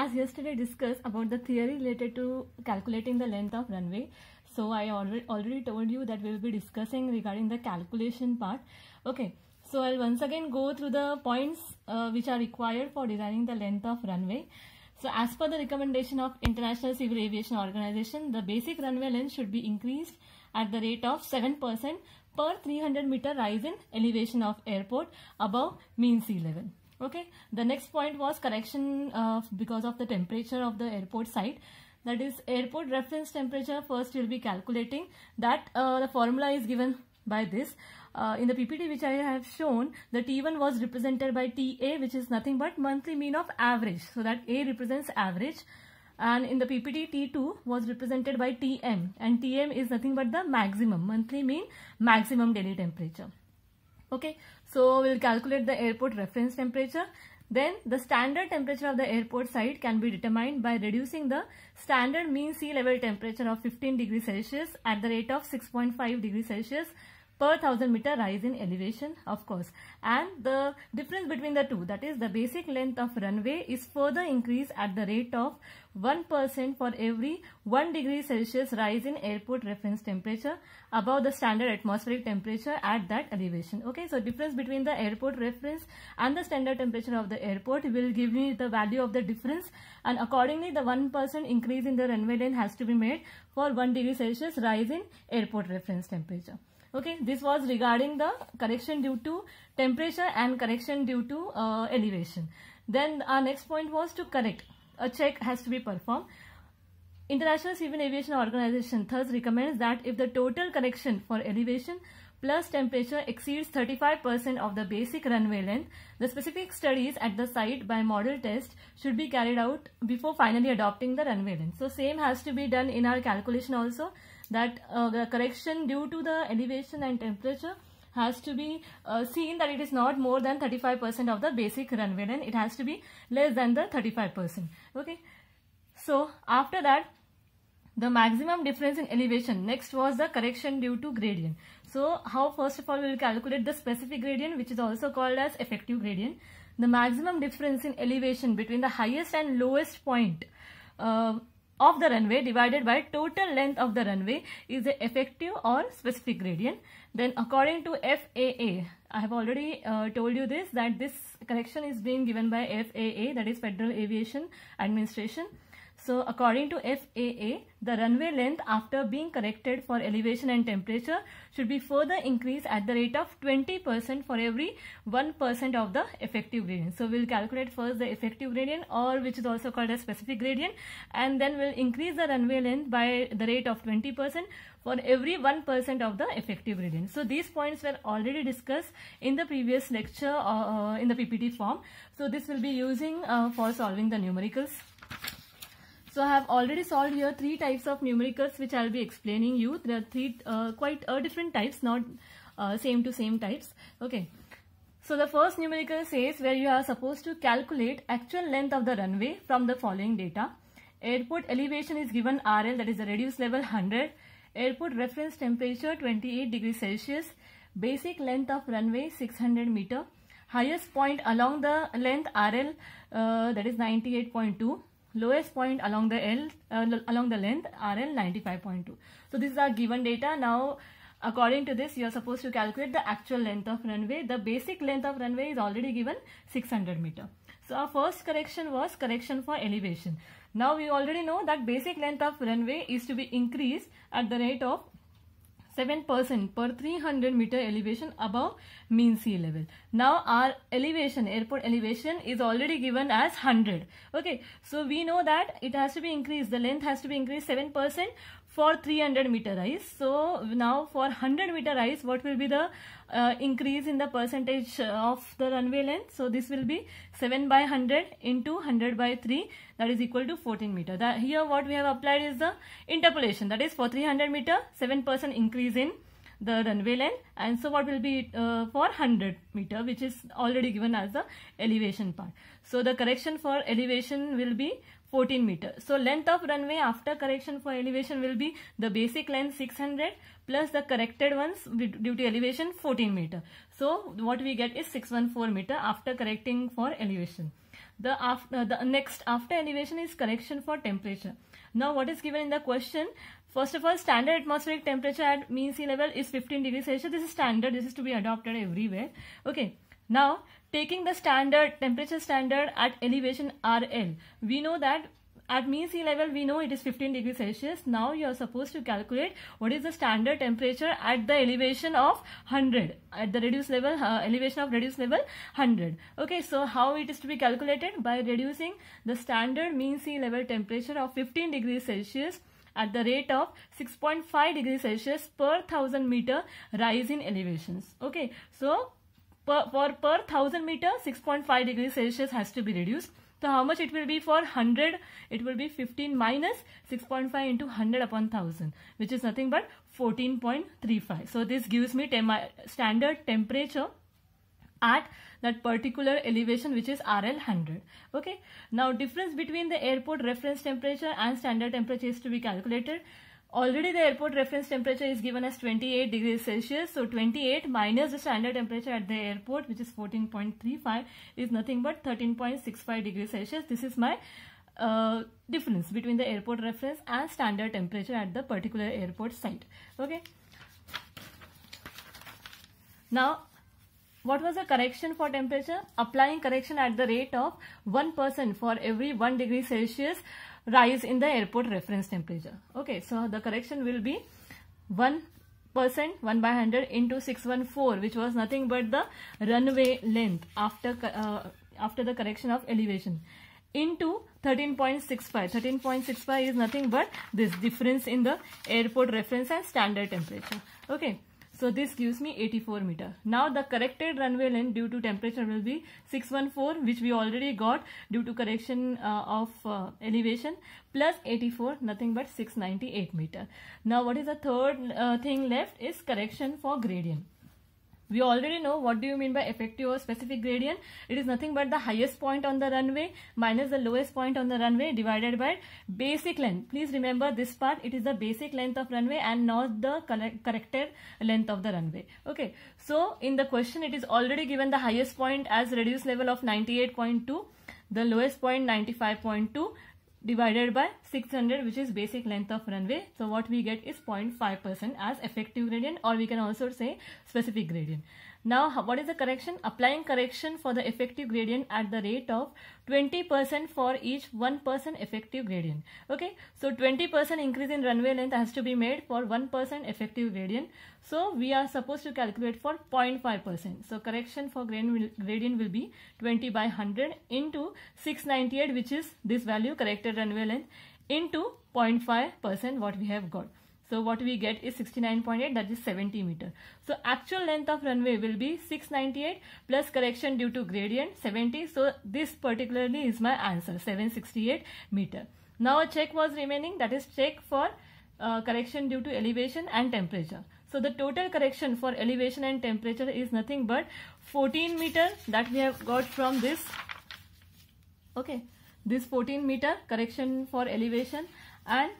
as yesterday discussed about the theory related to calculating the length of runway, so I already told you that we will be discussing regarding the calculation part. Okay, so I'll once again go through the points uh, which are required for designing the length of runway. So as per the recommendation of International Civil Aviation Organization, the basic runway length should be increased at the rate of 7% per 300 meter rise in elevation of airport above mean sea level okay the next point was correction uh, because of the temperature of the airport site that is airport reference temperature first you'll be calculating that uh, the formula is given by this uh, in the PPT which I have shown the T1 was represented by TA which is nothing but monthly mean of average so that A represents average and in the PPT T2 was represented by TM and TM is nothing but the maximum monthly mean maximum daily temperature okay so we'll calculate the airport reference temperature. Then the standard temperature of the airport site can be determined by reducing the standard mean sea level temperature of 15 degrees Celsius at the rate of 6.5 degrees Celsius per 1000 meter rise in elevation of course and the difference between the two that is the basic length of runway is further increased at the rate of 1% for every 1 degree Celsius rise in airport reference temperature above the standard atmospheric temperature at that elevation. Okay, so difference between the airport reference and the standard temperature of the airport will give me the value of the difference and accordingly the 1% increase in the runway length has to be made for 1 degree Celsius rise in airport reference temperature okay this was regarding the correction due to temperature and correction due to uh, elevation then our next point was to correct a check has to be performed international civil aviation organization thus recommends that if the total correction for elevation plus temperature exceeds 35% of the basic runway length, the specific studies at the site by model test should be carried out before finally adopting the runway length. So same has to be done in our calculation also that uh, the correction due to the elevation and temperature has to be uh, seen that it is not more than 35% of the basic runway. weight it has to be less than the 35%. Okay. So after that, the maximum difference in elevation. Next was the correction due to gradient. So how first of all we will calculate the specific gradient which is also called as effective gradient. The maximum difference in elevation between the highest and lowest point uh, of the runway divided by total length of the runway is the effective or specific gradient. Then according to FAA, I have already uh, told you this that this correction is being given by FAA that is Federal Aviation Administration. So according to FAA, the runway length after being corrected for elevation and temperature should be further increased at the rate of 20% for every 1% of the effective gradient. So we'll calculate first the effective gradient or which is also called as specific gradient and then we'll increase the runway length by the rate of 20% for every 1% of the effective gradient. So these points were already discussed in the previous lecture uh, uh in the PPT form. So this will be using uh, for solving the numericals. So I have already solved here three types of numericals which I will be explaining you. There are three uh, quite uh, different types, not uh, same to same types. Okay. So the first numerical says where you are supposed to calculate actual length of the runway from the following data. Airport elevation is given RL that is the reduced level 100. Airport reference temperature 28 degrees Celsius. Basic length of runway 600 meter. Highest point along the length RL uh, that is 98.2 lowest point along the L uh, along the length RL 95.2. So these are given data. Now according to this you are supposed to calculate the actual length of runway. The basic length of runway is already given 600 meter. So our first correction was correction for elevation. Now we already know that basic length of runway is to be increased at the rate of 7% per 300 meter elevation above mean sea level. Now our elevation, airport elevation is already given as 100. Okay, so we know that it has to be increased. The length has to be increased 7% for 300 meter rise. So now for 100 meter rise, what will be the uh, increase in the percentage of the runway length? So this will be 7 by 100 into 100 by 3 that is equal to 14 meter. That here what we have applied is the interpolation that is for 300 meter 7% increase in the runway length and so what will be uh, for 100 meter which is already given as the elevation part. So the correction for elevation will be 14 meter. So length of runway after correction for elevation will be the basic length 600 plus the corrected ones due to elevation 14 meter. So what we get is 614 meter after correcting for elevation. The, after, uh, the next after elevation is correction for temperature. Now what is given in the question? First of all, standard atmospheric temperature at mean sea level is 15 degrees Celsius. This is standard. This is to be adopted everywhere. Okay. Now, taking the standard temperature standard at elevation RL, we know that at mean sea level we know it is 15 degrees celsius now you are supposed to calculate what is the standard temperature at the elevation of 100 at the reduced level uh, elevation of reduced level 100 okay so how it is to be calculated by reducing the standard mean sea level temperature of 15 degrees celsius at the rate of 6.5 degrees celsius per 1000 meter rise in elevations okay so per, for per 1000 meter 6.5 degrees Celsius has to be reduced. So how much it will be for 100? It will be 15 minus 6.5 into 100 upon 1000 which is nothing but 14.35. So this gives me tem standard temperature at that particular elevation which is RL 100. Okay. Now difference between the airport reference temperature and standard temperature is to be calculated. Already the airport reference temperature is given as 28 degrees Celsius. So 28 minus the standard temperature at the airport which is 14.35 is nothing but 13.65 degrees Celsius. This is my uh, difference between the airport reference and standard temperature at the particular airport site. Okay. Now what was the correction for temperature? Applying correction at the rate of 1% for every 1 degree Celsius rise in the airport reference temperature. Okay, so the correction will be 1 percent 1 by 100 into 614 which was nothing but the runway length after uh, after the correction of elevation into 13.65 13.65 is nothing but this difference in the airport reference and standard temperature okay so this gives me 84 meter. Now the corrected runway length due to temperature will be 614 which we already got due to correction uh, of uh, elevation plus 84 nothing but 698 meter. Now what is the third uh, thing left is correction for gradient. We already know what do you mean by effective or specific gradient. It is nothing but the highest point on the runway minus the lowest point on the runway divided by basic length. Please remember this part. It is the basic length of runway and not the corrected length of the runway. Okay. So in the question it is already given the highest point as reduced level of 98.2 the lowest point 95.2 divided by 600 which is basic length of runway so what we get is 0.5 percent as effective gradient or we can also say specific gradient now, what is the correction? Applying correction for the effective gradient at the rate of 20% for each 1% effective gradient. Okay, so 20% increase in runway length has to be made for 1% effective gradient. So, we are supposed to calculate for 0.5%. So, correction for gradient will be 20 by 100 into 698 which is this value corrected runway length into 0.5% what we have got. So what we get is 69.8 that is 70 meter. So actual length of runway will be 698 plus correction due to gradient 70. So this particularly is my answer 768 meter. Now a check was remaining that is check for uh, correction due to elevation and temperature. So the total correction for elevation and temperature is nothing but 14 meter that we have got from this. Okay, this 14 meter correction for elevation and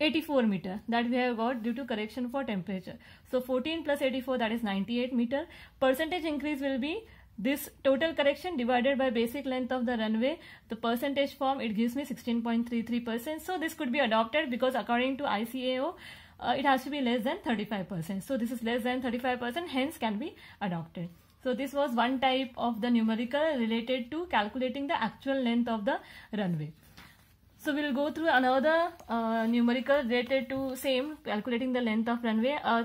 84 meter that we have got due to correction for temperature. So 14 plus 84 that is 98 meter. Percentage increase will be this total correction divided by basic length of the runway. The percentage form it gives me 16.33%. So this could be adopted because according to ICAO uh, it has to be less than 35%. So this is less than 35% hence can be adopted. So this was one type of the numerical related to calculating the actual length of the runway. So we will go through another uh, numerical related to same calculating the length of runway, uh,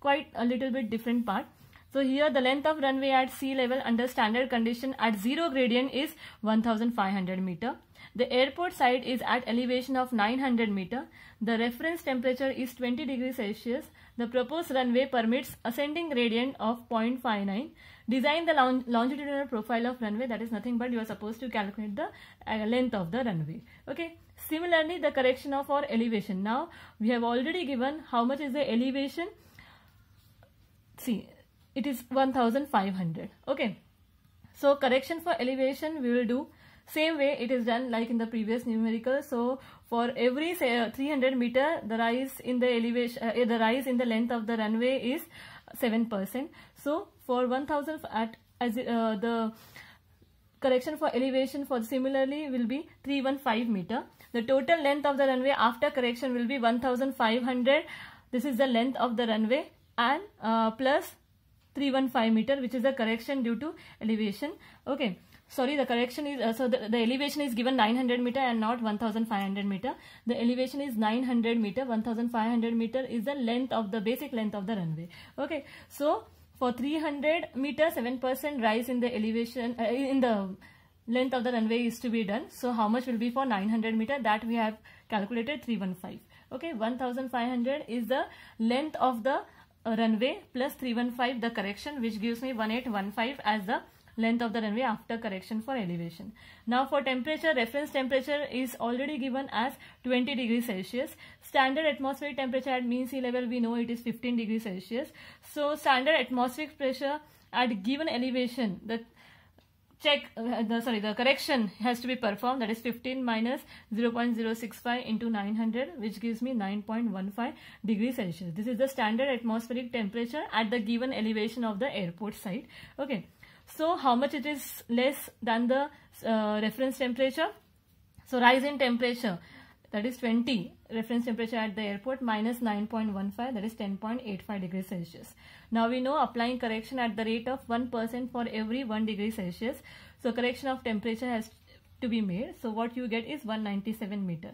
quite a little bit different part. So here the length of runway at sea level under standard condition at zero gradient is 1500 meter. The airport site is at elevation of 900 meter. The reference temperature is 20 degrees Celsius. The proposed runway permits ascending gradient of 0.59. Design the long longitudinal profile of runway that is nothing but you are supposed to calculate the uh, length of the runway. Okay. Similarly, the correction of our elevation. Now, we have already given how much is the elevation. See, it is 1500. Okay. So, correction for elevation we will do same way it is done like in the previous numerical so for every say, uh, 300 meter the rise in the elevation uh, the rise in the length of the runway is 7% so for 1000 at as uh, the correction for elevation for similarly will be 315 meter. The total length of the runway after correction will be 1500. This is the length of the runway and uh, plus 315 meter which is the correction due to elevation. Okay sorry the correction is uh, so the, the, elevation is given 900 meter and not 1500 meter the elevation is 900 meter 1500 meter is the length of the basic length of the runway okay so for 300 meter, 7% rise in the elevation, uh, in the length of the runway is to be done. So how much will be for 900 meter that we have calculated 315. Okay, 1500 is the length of the uh, runway plus 315 the correction which gives me 1815 as the length of the runway after correction for elevation. Now for temperature, reference temperature is already given as 20 degrees Celsius. Standard atmospheric temperature at mean sea level, we know it is 15 degrees Celsius. So standard atmospheric pressure at given elevation, the check, uh, the, sorry, the correction has to be performed. That is 15 minus 0 0.065 into 900, which gives me 9.15 degrees Celsius. This is the standard atmospheric temperature at the given elevation of the airport site. Okay. So how much it is less than the uh, reference temperature? So rise in temperature that is 20 reference temperature at the airport minus 9.15 that is 10.85 degrees Celsius. Now we know applying correction at the rate of 1% for every 1 degree Celsius. So correction of temperature has to be made. So what you get is 197 meter.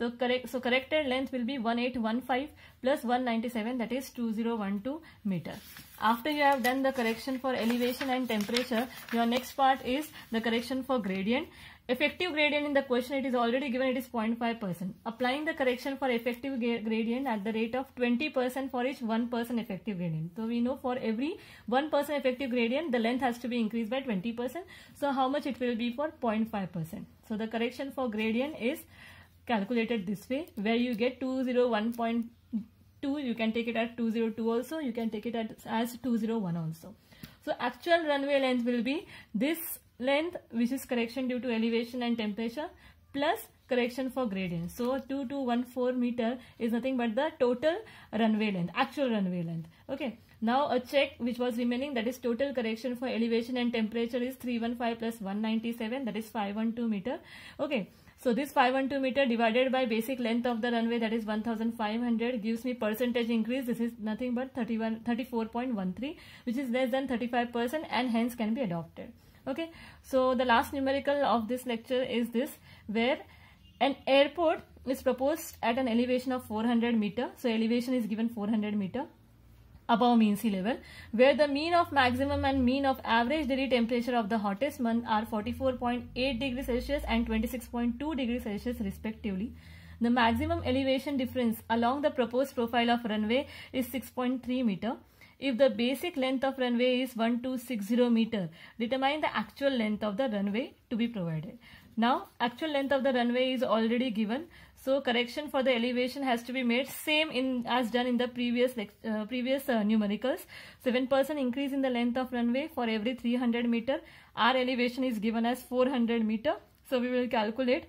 So correct, so corrected length will be 1815 plus 197 that is 2012 meter. After you have done the correction for elevation and temperature, your next part is the correction for gradient. Effective gradient in the question it is already given it is 0.5%. Applying the correction for effective gradient at the rate of 20% for each 1% effective gradient. So we know for every 1% effective gradient the length has to be increased by 20%. So how much it will be for 0.5%. So the correction for gradient is calculated this way where you get 201.2 you can take it at 202 also you can take it at, as 201 also so actual runway length will be this length which is correction due to elevation and temperature plus correction for gradient so 2214 meter is nothing but the total runway length actual runway length okay now a check which was remaining that is total correction for elevation and temperature is 315 plus 197 that is 512 meter. Okay. So this 512 meter divided by basic length of the runway that is 1500 gives me percentage increase. This is nothing but 31, 34.13 which is less than 35% and hence can be adopted. Okay. So the last numerical of this lecture is this where an airport is proposed at an elevation of 400 meter. So elevation is given 400 meter above mean sea level, where the mean of maximum and mean of average daily temperature of the hottest month are 44.8 degrees Celsius and 26.2 degrees Celsius respectively. The maximum elevation difference along the proposed profile of runway is 6.3 meter. If the basic length of runway is 1260 meter, determine the actual length of the runway to be provided. Now, actual length of the runway is already given. So correction for the elevation has to be made same in as done in the previous uh, previous uh, numericals. 7% increase in the length of runway for every 300 meter. Our elevation is given as 400 meter. So we will calculate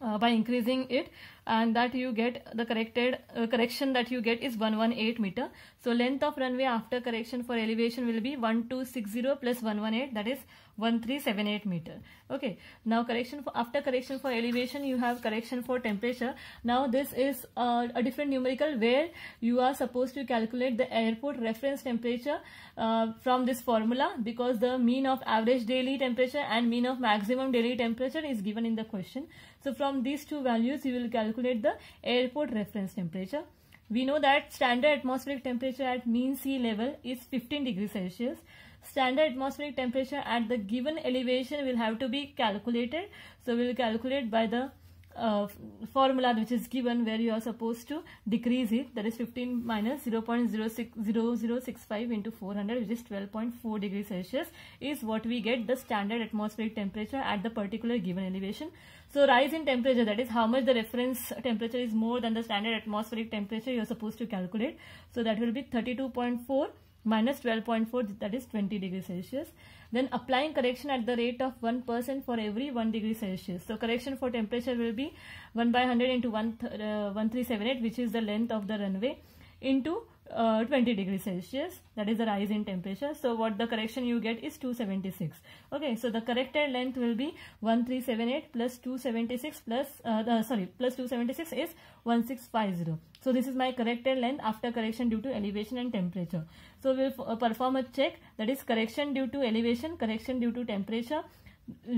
uh, by increasing it and that you get the corrected uh, correction that you get is 118 meter. So length of runway after correction for elevation will be 1260 plus 118 that is 1378 meter. Okay. Now correction for after correction for elevation you have correction for temperature. Now this is uh, a different numerical where you are supposed to calculate the airport reference temperature uh, from this formula because the mean of average daily temperature and mean of maximum daily temperature is given in the question. So from these two values you will calculate calculate the airport reference temperature. We know that standard atmospheric temperature at mean sea level is 15 degrees Celsius. Standard atmospheric temperature at the given elevation will have to be calculated. So we will calculate by the uh, formula which is given where you are supposed to decrease it that is 15 minus 0 0.0065 into 400 which is 12.4 degrees Celsius is what we get the standard atmospheric temperature at the particular given elevation. So rise in temperature that is how much the reference temperature is more than the standard atmospheric temperature you are supposed to calculate. So that will be 32.4 minus 12.4 that is 20 degrees Celsius. Then applying correction at the rate of 1% for every 1 degree Celsius. So correction for temperature will be 1 by 100 into 1, uh, 1378 which is the length of the runway into uh, 20 degrees Celsius that is the rise in temperature so what the correction you get is 276 okay so the corrected length will be 1378 plus 276 plus uh, the, sorry plus 276 is 1650 so this is my corrected length after correction due to elevation and temperature so we'll uh, perform a check that is correction due to elevation correction due to temperature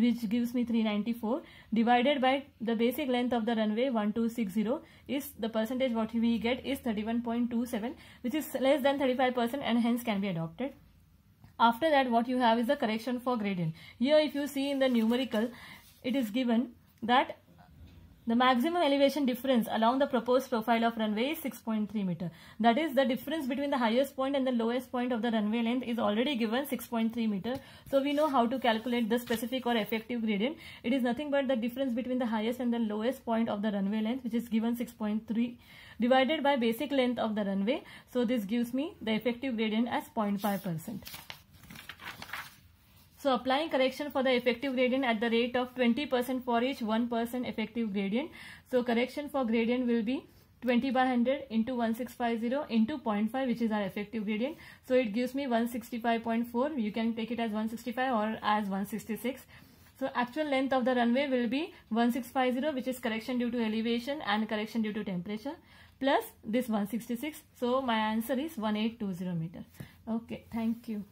which gives me 394 divided by the basic length of the runway 1260 is the percentage what we get is 31.27 which is less than 35% and hence can be adopted. After that what you have is the correction for gradient. Here if you see in the numerical it is given that the maximum elevation difference along the proposed profile of runway is 6.3 meter. That is the difference between the highest point and the lowest point of the runway length is already given 6.3 meter. So we know how to calculate the specific or effective gradient. It is nothing but the difference between the highest and the lowest point of the runway length which is given 6.3 divided by basic length of the runway. So this gives me the effective gradient as 0.5 percent. So applying correction for the effective gradient at the rate of 20% for each 1% effective gradient. So correction for gradient will be 20 by 100 into 1650 into 0.5 which is our effective gradient. So it gives me 165.4. You can take it as 165 or as 166. So actual length of the runway will be 1650 which is correction due to elevation and correction due to temperature plus this 166. So my answer is 1820 meter. Okay, thank you.